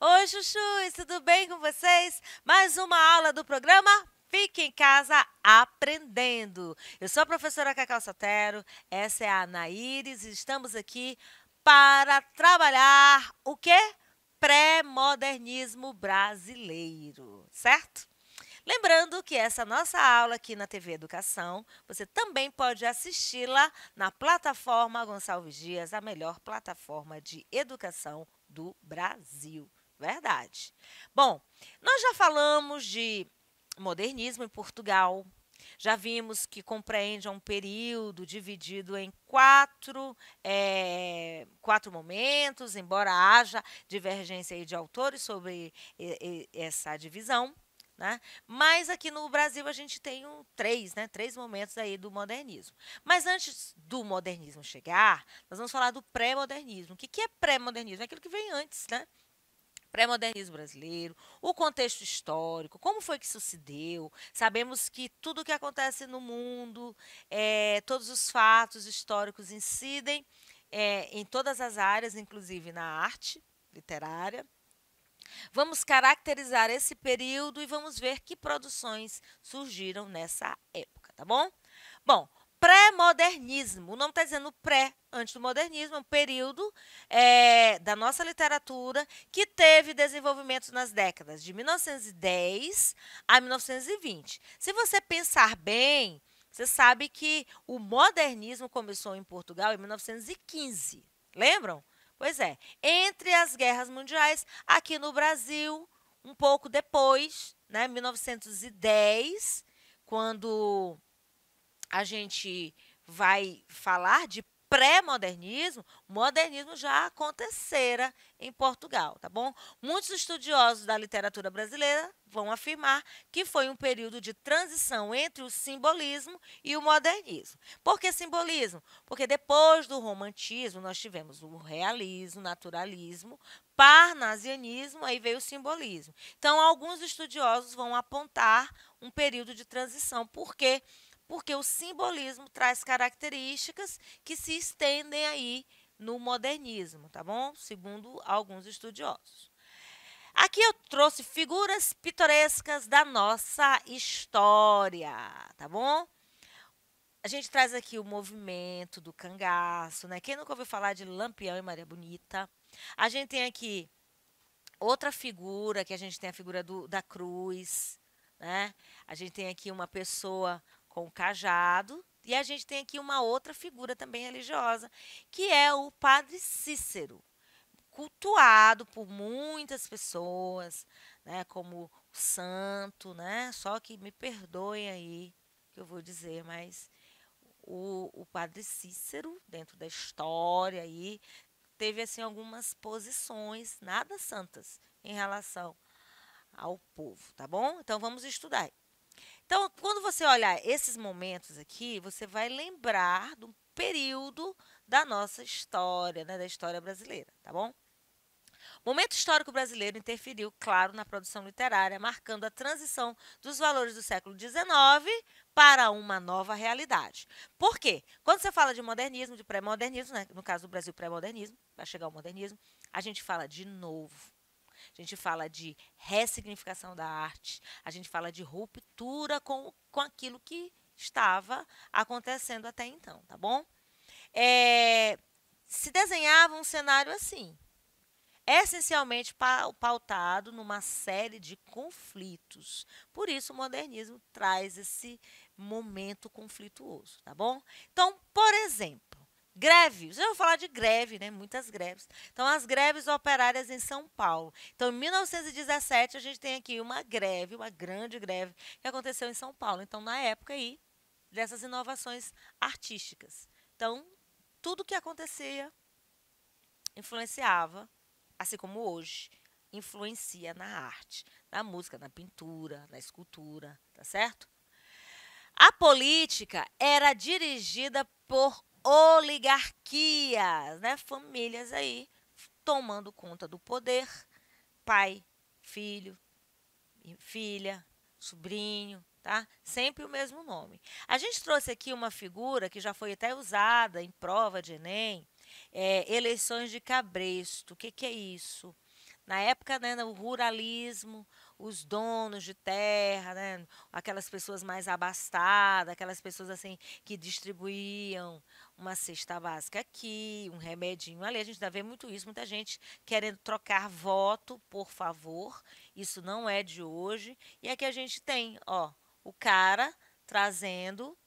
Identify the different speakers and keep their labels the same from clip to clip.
Speaker 1: Oi, chuchus, tudo bem com vocês? Mais uma aula do programa Fique em Casa Aprendendo. Eu sou a professora Cacau Sotero, essa é a Anaíris e estamos aqui para trabalhar o quê? Pré-modernismo brasileiro, certo? Lembrando que essa nossa aula aqui na TV Educação, você também pode assisti-la na plataforma Gonçalves Dias, a melhor plataforma de educação do Brasil. Verdade. Bom, nós já falamos de modernismo em Portugal, já vimos que compreende um período dividido em quatro, é, quatro momentos, embora haja divergência de autores sobre eh, eh, essa divisão. Né? Mas aqui no Brasil a gente tem um, três, né? três momentos aí do modernismo. Mas antes do modernismo chegar, nós vamos falar do pré-modernismo. O que, que é pré-modernismo? É aquilo que vem antes, né? pré-modernismo brasileiro, o contexto histórico, como foi que isso se deu. Sabemos que tudo o que acontece no mundo, é, todos os fatos históricos incidem é, em todas as áreas, inclusive na arte literária. Vamos caracterizar esse período e vamos ver que produções surgiram nessa época, tá bom? Bom, pré-modernismo. O nome está dizendo pré, antes do modernismo, é um período é, da nossa literatura que teve desenvolvimentos nas décadas de 1910 a 1920. Se você pensar bem, você sabe que o modernismo começou em Portugal em 1915. Lembram? Pois é, entre as guerras mundiais, aqui no Brasil, um pouco depois, né, 1910, quando a gente vai falar de pré-modernismo, modernismo já acontecera em Portugal, tá bom? Muitos estudiosos da literatura brasileira vão afirmar que foi um período de transição entre o simbolismo e o modernismo. Por que simbolismo? Porque depois do romantismo nós tivemos o realismo, naturalismo, parnasianismo, aí veio o simbolismo. Então alguns estudiosos vão apontar um período de transição, porque porque o simbolismo traz características que se estendem aí no modernismo, tá bom? Segundo alguns estudiosos. Aqui eu trouxe figuras pitorescas da nossa história, tá bom? A gente traz aqui o movimento do cangaço, né? Quem nunca ouviu falar de Lampião e Maria Bonita? A gente tem aqui outra figura, que a gente tem a figura do, da cruz, né? A gente tem aqui uma pessoa, com o cajado. E a gente tem aqui uma outra figura também religiosa, que é o Padre Cícero, cultuado por muitas pessoas, né, como santo, né? Só que me perdoem aí que eu vou dizer, mas o, o Padre Cícero, dentro da história aí, teve assim algumas posições nada santas em relação ao povo, tá bom? Então vamos estudar então, quando você olhar esses momentos aqui, você vai lembrar de um período da nossa história, né, da história brasileira, tá bom? O momento histórico brasileiro interferiu, claro, na produção literária, marcando a transição dos valores do século XIX para uma nova realidade. Por quê? Quando você fala de modernismo, de pré-modernismo, né, no caso do Brasil, pré-modernismo, vai chegar o modernismo, a gente fala de novo, a gente fala de ressignificação da arte, a gente fala de ruptura com, com aquilo que estava acontecendo até então, tá bom? É, se desenhava um cenário assim, essencialmente pautado numa série de conflitos. Por isso o modernismo traz esse momento conflituoso, tá bom? Então, por exemplo, Greve, já vou falar de greve, né? Muitas greves. Então, as greves operárias em São Paulo. Então, em 1917, a gente tem aqui uma greve, uma grande greve, que aconteceu em São Paulo. Então, na época aí, dessas inovações artísticas. Então, tudo que acontecia influenciava, assim como hoje, influencia na arte, na música, na pintura, na escultura, tá certo? A política era dirigida por oligarquias, né? Famílias aí tomando conta do poder, pai, filho, filha, sobrinho, tá? Sempre o mesmo nome. A gente trouxe aqui uma figura que já foi até usada em prova de Enem, é, eleições de cabresto. O que, que é isso? Na época, né, o ruralismo, os donos de terra, né, aquelas pessoas mais abastadas, aquelas pessoas assim que distribuíam uma cesta básica aqui, um remedinho ali. A gente ainda vê muito isso, muita gente querendo trocar voto, por favor. Isso não é de hoje. E aqui a gente tem, ó, o cara trazendo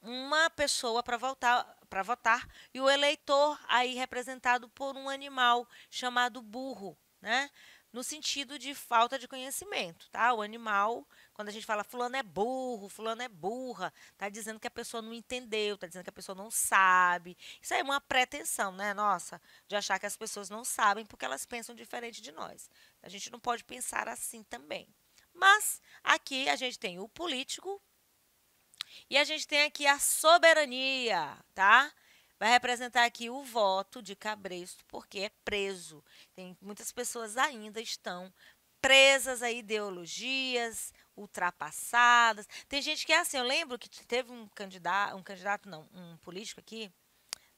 Speaker 1: uma pessoa para votar, para votar e o eleitor aí representado por um animal chamado burro, né? no sentido de falta de conhecimento, tá? O animal, quando a gente fala fulano é burro, fulano é burra, tá dizendo que a pessoa não entendeu, tá dizendo que a pessoa não sabe. Isso aí é uma pretensão, né, nossa, de achar que as pessoas não sabem porque elas pensam diferente de nós. A gente não pode pensar assim também. Mas aqui a gente tem o político e a gente tem aqui a soberania, tá? vai representar aqui o voto de Cabresto, porque é preso. Tem muitas pessoas ainda estão presas a ideologias ultrapassadas. Tem gente que é assim, eu lembro que teve um candidato, um candidato não, um político aqui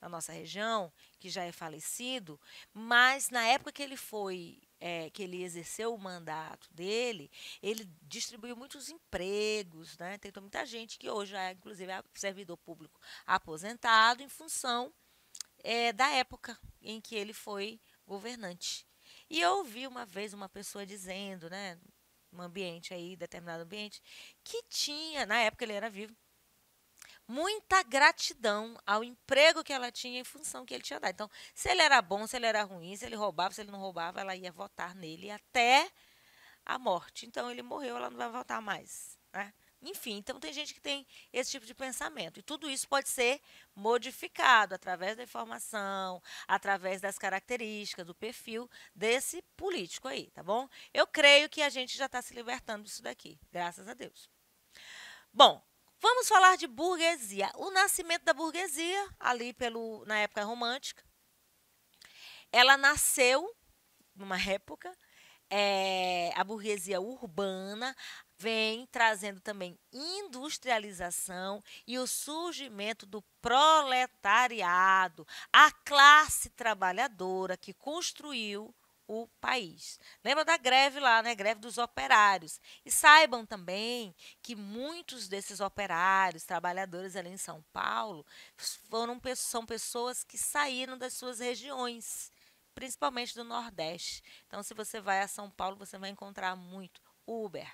Speaker 1: na nossa região que já é falecido, mas na época que ele foi é, que ele exerceu o mandato dele, ele distribuiu muitos empregos, né? Tem muita gente que hoje é, inclusive, é servidor público aposentado em função é, da época em que ele foi governante. E eu ouvi uma vez uma pessoa dizendo, né, um ambiente aí, determinado ambiente, que tinha, na época ele era vivo, muita gratidão ao emprego que ela tinha em função que ele tinha dado. Então, se ele era bom, se ele era ruim, se ele roubava, se ele não roubava, ela ia votar nele até a morte. Então, ele morreu, ela não vai votar mais. Né? Enfim, então tem gente que tem esse tipo de pensamento. E tudo isso pode ser modificado através da informação, através das características, do perfil desse político aí, tá bom? Eu creio que a gente já está se libertando disso daqui, graças a Deus. Bom, Vamos falar de burguesia. O nascimento da burguesia, ali pelo, na época romântica, ela nasceu numa época. É, a burguesia urbana vem trazendo também industrialização e o surgimento do proletariado, a classe trabalhadora que construiu o país. Lembra da greve lá, né? Greve dos operários. E saibam também que muitos desses operários, trabalhadores ali em São Paulo, foram, são pessoas que saíram das suas regiões, principalmente do Nordeste. Então, se você vai a São Paulo, você vai encontrar muito Uber,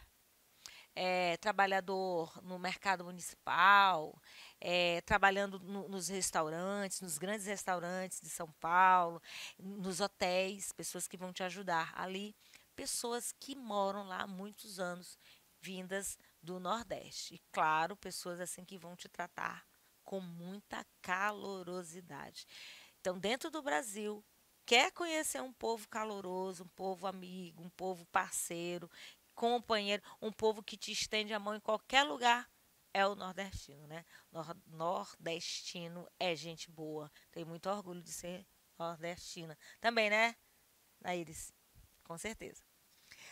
Speaker 1: é, trabalhador no mercado municipal, é, trabalhando no, nos restaurantes, nos grandes restaurantes de São Paulo, nos hotéis, pessoas que vão te ajudar ali, pessoas que moram lá há muitos anos, vindas do Nordeste. E claro, pessoas assim que vão te tratar com muita calorosidade. Então, dentro do Brasil, quer conhecer um povo caloroso, um povo amigo, um povo parceiro, companheiro, um povo que te estende a mão em qualquer lugar é o nordestino, né? Nordestino é gente boa. Tenho muito orgulho de ser nordestina. Também, né, Naíris? Com certeza.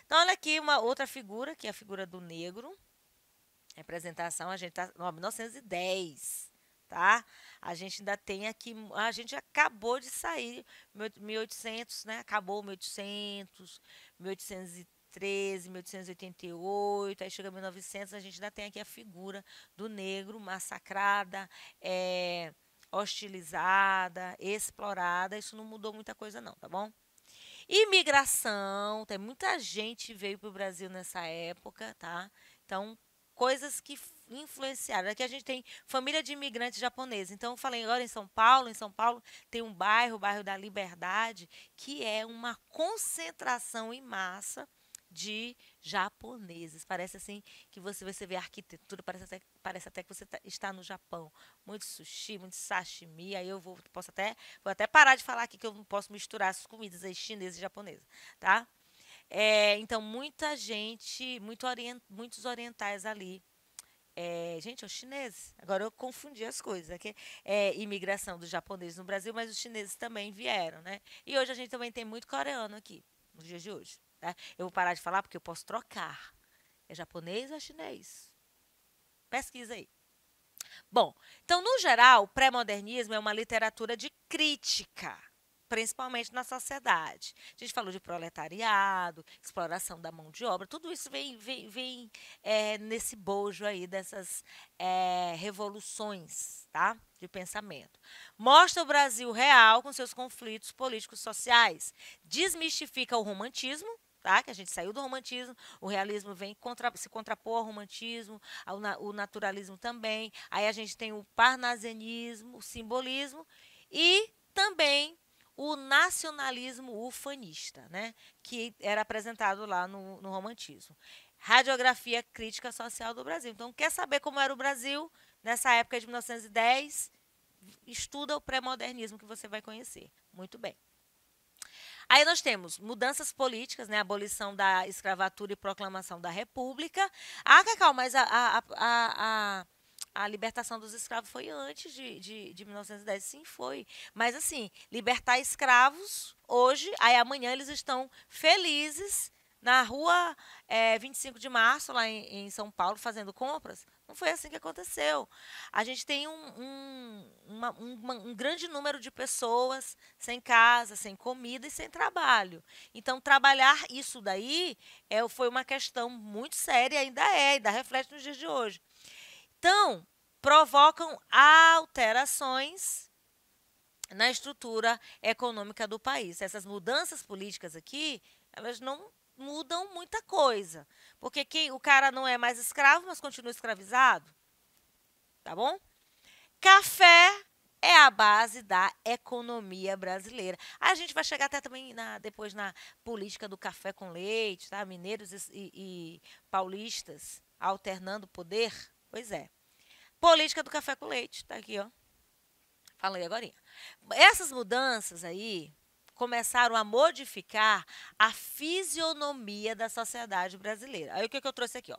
Speaker 1: Então, olha aqui uma outra figura, que é a figura do negro. Representação, a gente tá no 1910, tá? A gente ainda tem aqui, a gente acabou de sair 1800, né? Acabou 1800, 1830. 13, 1888, aí chega 1900, a gente ainda tem aqui a figura do negro massacrada, é, hostilizada, explorada. Isso não mudou muita coisa, não, tá bom? Imigração, tem muita gente veio para o Brasil nessa época, tá? Então, coisas que influenciaram. Aqui a gente tem família de imigrantes japoneses. Então, eu falei agora em São Paulo. Em São Paulo tem um bairro, o bairro da Liberdade, que é uma concentração em massa de japoneses. Parece assim que você, vai vê a arquitetura, parece até, parece até que você tá, está no Japão. Muito sushi, muito sashimi. Aí eu vou, posso até, vou até parar de falar aqui que eu não posso misturar as comidas aí, chinesa e japonesa, tá? É, então, muita gente, muito orient, muitos orientais ali. É, gente, é os chineses. Agora eu confundi as coisas. Aqui né? é imigração dos japoneses no Brasil, mas os chineses também vieram, né? E hoje a gente também tem muito coreano aqui, nos dias de hoje. Tá? Eu vou parar de falar porque eu posso trocar. É japonês ou é chinês? Pesquisa aí. Bom, então, no geral, o pré-modernismo é uma literatura de crítica, principalmente na sociedade. A gente falou de proletariado, exploração da mão de obra, tudo isso vem, vem, vem é, nesse bojo aí dessas é, revoluções tá? de pensamento. Mostra o Brasil real com seus conflitos políticos sociais, desmistifica o romantismo, tá? que a gente saiu do romantismo, o realismo vem contra, se contrapor ao romantismo, ao na, o naturalismo também. Aí a gente tem o parnasianismo, o simbolismo e também o nacionalismo ufanista, né? que era apresentado lá no, no romantismo. Radiografia crítica social do Brasil. Então, quer saber como era o Brasil nessa época de 1910? Estuda o pré-modernismo que você vai conhecer. Muito bem. Aí nós temos mudanças políticas, né? Abolição da escravatura e proclamação da República. Ah, Cacau, mas a, a, a, a libertação dos escravos foi antes de, de, de 1910, sim, foi. Mas, assim, libertar escravos hoje, aí amanhã eles estão felizes na rua é, eh, 25 de março, lá em, em São Paulo, fazendo compras. Não foi assim que aconteceu. A gente tem um, um, uma, um, um, grande número de pessoas sem casa, sem comida e sem trabalho. Então, trabalhar isso daí é, foi uma questão muito séria, ainda é, ainda reflete nos dias de hoje. Então, provocam alterações na estrutura econômica do país. Essas mudanças políticas aqui, elas não mudam muita coisa. Porque quem, o cara não é mais escravo, mas continua escravizado. Tá bom? Café é a base da economia brasileira. A gente vai chegar até também na, depois na política do café com leite, tá? Mineiros e, e, e paulistas alternando poder. Pois é. Política do café com leite, tá aqui, ó. Falei agora. Essas mudanças aí começaram a modificar a fisionomia da sociedade brasileira. Aí o que, que eu trouxe aqui? Ó.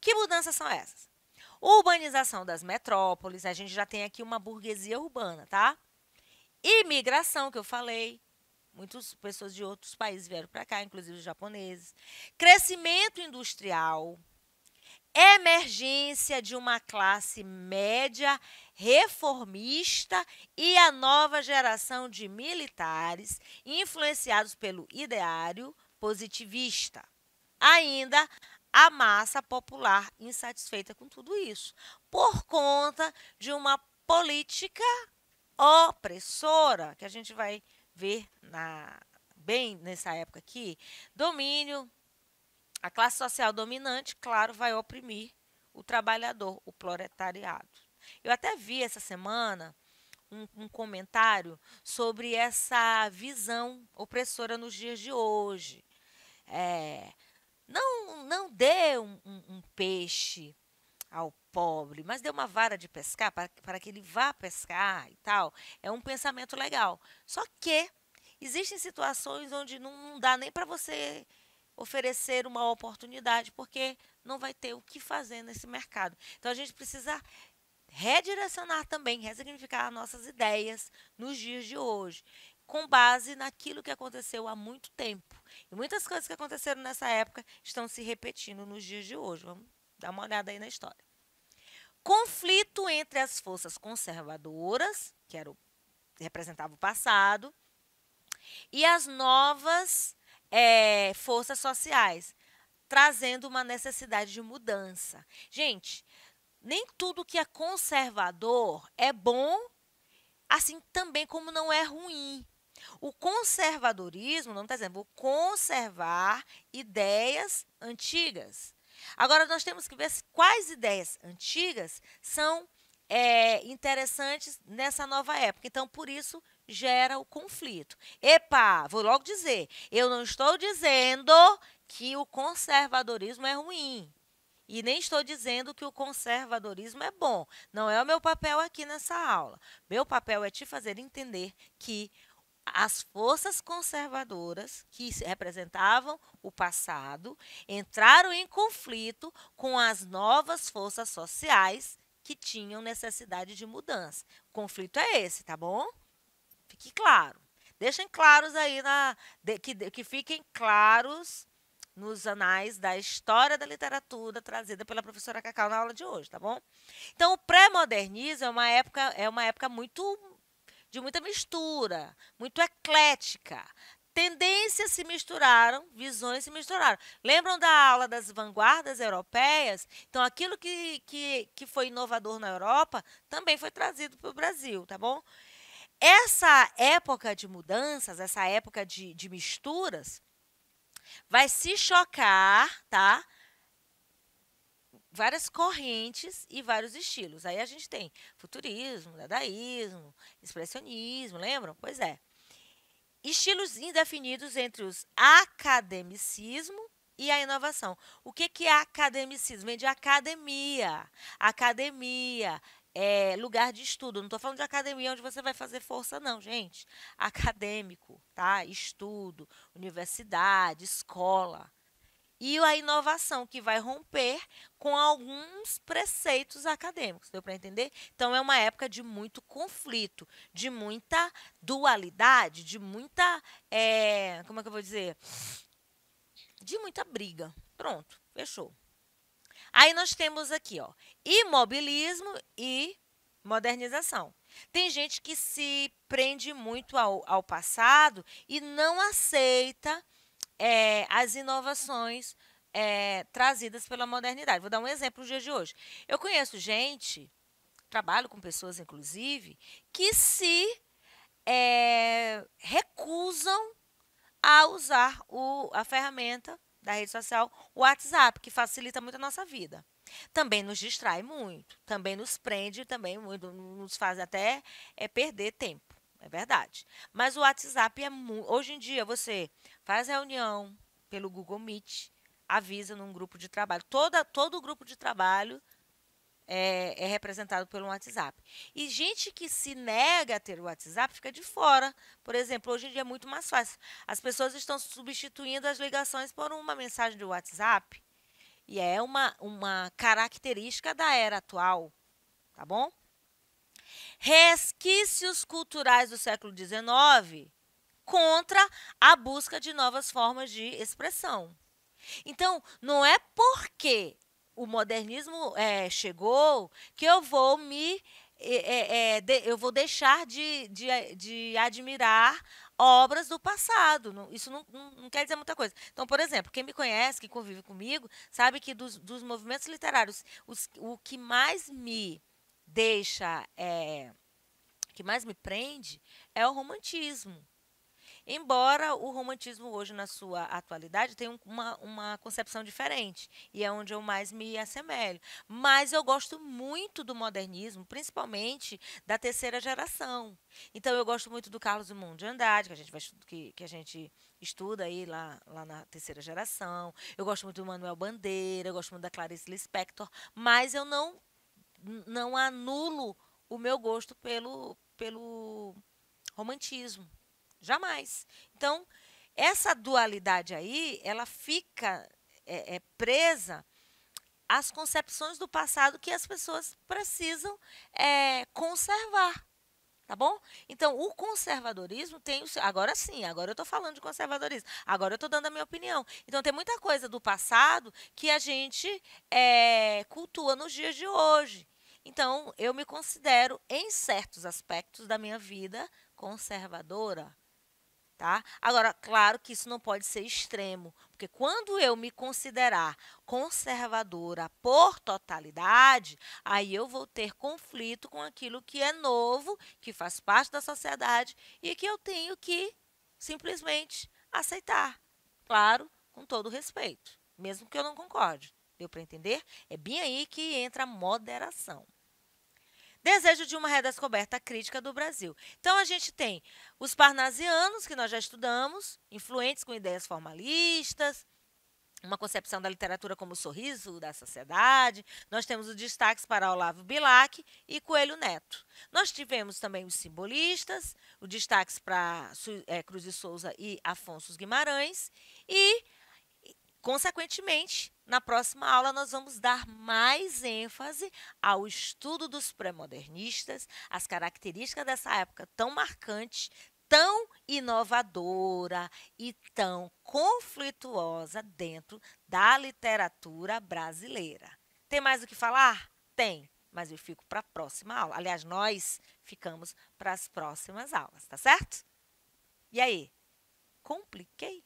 Speaker 1: Que mudanças são essas? Urbanização das metrópoles, a gente já tem aqui uma burguesia urbana, tá? Imigração, que eu falei, Muitas pessoas de outros países vieram para cá, inclusive os japoneses. Crescimento industrial, emergência de uma classe média reformista e a nova geração de militares influenciados pelo ideário positivista. Ainda a massa popular insatisfeita com tudo isso, por conta de uma política opressora, que a gente vai ver na, bem nessa época aqui, domínio a classe social dominante, claro, vai oprimir o trabalhador, o proletariado. Eu até vi essa semana um, um comentário sobre essa visão opressora nos dias de hoje. É, não, não dê um, um, um peixe ao pobre, mas dê uma vara de pescar para, para que ele vá pescar e tal. É um pensamento legal. Só que existem situações onde não, não dá nem para você oferecer uma oportunidade, porque não vai ter o que fazer nesse mercado. Então a gente precisa redirecionar também, ressignificar nossas ideias nos dias de hoje, com base naquilo que aconteceu há muito tempo. E muitas coisas que aconteceram nessa época estão se repetindo nos dias de hoje. Vamos dar uma olhada aí na história. Conflito entre as forças conservadoras, que era o, representava o passado, e as novas é, forças sociais, trazendo uma necessidade de mudança. Gente, nem tudo que é conservador é bom, assim também como não é ruim. O conservadorismo, não está dizendo, vou conservar ideias antigas. Agora, nós temos que ver quais ideias antigas são é, interessantes nessa nova época. Então, por isso, gera o conflito. Epa, vou logo dizer, eu não estou dizendo que o conservadorismo é ruim. E nem estou dizendo que o conservadorismo é bom. Não é o meu papel aqui nessa aula. Meu papel é te fazer entender que as forças conservadoras que representavam o passado entraram em conflito com as novas forças sociais que tinham necessidade de mudança. O conflito é esse, tá bom? fique claro. Deixem claros aí na de, que, de, que fiquem claros nos anais da história da literatura trazida pela professora Cacau na aula de hoje, tá bom? Então, o pré-modernismo é uma época é uma época muito de muita mistura, muito eclética. Tendências se misturaram, visões se misturaram. Lembram da aula das vanguardas europeias? Então, aquilo que, que, que foi inovador na Europa também foi trazido para o Brasil, tá bom? Essa época de mudanças, essa época de, de misturas, vai se chocar, tá? várias correntes e vários estilos. Aí a gente tem futurismo, dadaísmo, expressionismo, lembram? Pois é. Estilos indefinidos entre os academicismo e a inovação. O que, que é academicismo? Vem de academia. Academia, é, lugar de estudo. Não estou falando de academia onde você vai fazer força, não, gente. Acadêmico, tá? Estudo, universidade, escola. E a inovação que vai romper com alguns preceitos acadêmicos, deu para entender? Então é uma época de muito conflito, de muita dualidade, de muita. É, como é que eu vou dizer? De muita briga. Pronto, fechou. Aí nós temos aqui, ó, imobilismo e modernização. Tem gente que se prende muito ao, ao passado e não aceita é, as inovações é, trazidas pela modernidade. Vou dar um exemplo no dia de hoje. Eu conheço gente, trabalho com pessoas, inclusive, que se é, recusam a usar o, a ferramenta da rede social, o WhatsApp, que facilita muito a nossa vida. Também nos distrai muito, também nos prende, também muito, nos faz até é, perder tempo. É verdade. Mas o WhatsApp é muito. Hoje em dia, você faz reunião pelo Google Meet, avisa num grupo de trabalho. Toda, todo o grupo de trabalho é, é, representado pelo WhatsApp. E gente que se nega a ter o WhatsApp fica de fora. Por exemplo, hoje em dia é muito mais fácil. As pessoas estão substituindo as ligações por uma mensagem de WhatsApp. E é uma, uma característica da era atual. Tá bom? Resquícios culturais do século XIX contra a busca de novas formas de expressão. Então, não é porque o modernismo é, chegou, que eu vou me é, é, é, de, eu vou deixar de, de, de, admirar obras do passado. Isso não, não, não, quer dizer muita coisa. Então, por exemplo, quem me conhece, que convive comigo, sabe que dos, dos movimentos literários, os, o que mais me deixa, é, que mais me prende é o romantismo. Embora o romantismo hoje, na sua atualidade, tenha uma, uma concepção diferente, e é onde eu mais me assemelho. Mas eu gosto muito do modernismo, principalmente da terceira geração. Então, eu gosto muito do Carlos Drummond de Andrade, que a gente, vai, que, que a gente estuda aí lá, lá na terceira geração. Eu gosto muito do Manuel Bandeira, eu gosto muito da Clarice Lispector, mas eu não, não anulo o meu gosto pelo, pelo romantismo. Jamais. Então, essa dualidade aí, ela fica é, é, presa às concepções do passado que as pessoas precisam é, conservar. Tá bom? Então, o conservadorismo tem. O seu, agora sim, agora eu estou falando de conservadorismo. Agora eu estou dando a minha opinião. Então, tem muita coisa do passado que a gente é, cultua nos dias de hoje. Então, eu me considero, em certos aspectos da minha vida, conservadora. Tá? Agora, claro que isso não pode ser extremo, porque quando eu me considerar conservadora por totalidade, aí eu vou ter conflito com aquilo que é novo, que faz parte da sociedade e que eu tenho que simplesmente aceitar. Claro, com todo respeito, mesmo que eu não concorde. Deu para entender? É bem aí que entra a moderação. Desejo de uma redescoberta crítica do Brasil. Então, a gente tem os parnasianos, que nós já estudamos, influentes com ideias formalistas, uma concepção da literatura como o sorriso da sociedade. Nós temos os destaques para Olavo Bilac e Coelho Neto. Nós tivemos também os simbolistas, os destaques para é, Cruz de Souza e Afonso Guimarães. E, consequentemente, na próxima aula, nós vamos dar mais ênfase ao estudo dos pré-modernistas, as características dessa época tão marcante, tão inovadora e tão conflituosa dentro da literatura brasileira. Tem mais o que falar? Tem, mas eu fico para a próxima aula. Aliás, nós ficamos para as próximas aulas, tá certo? E aí? Compliquei?